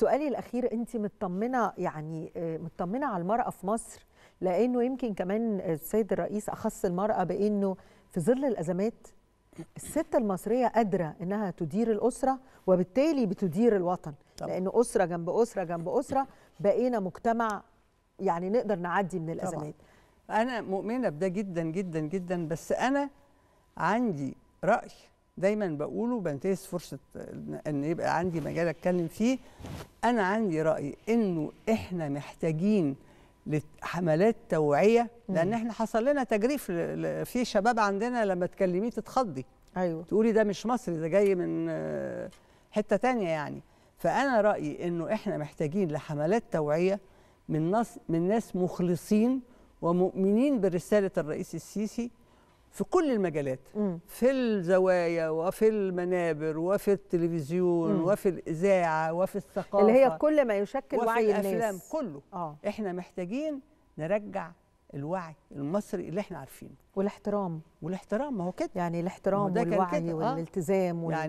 سؤالي الاخير انت مطمنه يعني آه، مطمنه على المراه في مصر لانه يمكن كمان السيد الرئيس اخص المراه بانه في ظل الازمات الست المصريه قادره انها تدير الاسره وبالتالي بتدير الوطن لان اسره جنب اسره جنب اسره بقينا مجتمع يعني نقدر نعدي من الازمات طبعا. انا مؤمنه بده جدا جدا جدا بس انا عندي راي دايما بقوله بنتهز فرصه ان يبقى عندي مجال اتكلم فيه انا عندي راي انه احنا محتاجين لحملات توعيه لان احنا حصل لنا تجريف في شباب عندنا لما تكلميه تتخضي ايوه تقولي ده مش مصري ده جاي من حته تانية يعني فانا رايي انه احنا محتاجين لحملات توعيه من ناس من ناس مخلصين ومؤمنين برساله الرئيس السيسي في كل المجالات م. في الزوايا وفي المنابر وفي التلفزيون م. وفي الاذاعه وفي الثقافه اللي هي كل ما يشكل وعي الناس وفي الافلام كله آه. احنا محتاجين نرجع الوعي المصري اللي احنا عارفينه والاحترام والاحترام ما هو كده يعني الاحترام والوعي آه. والالتزام وال... يعني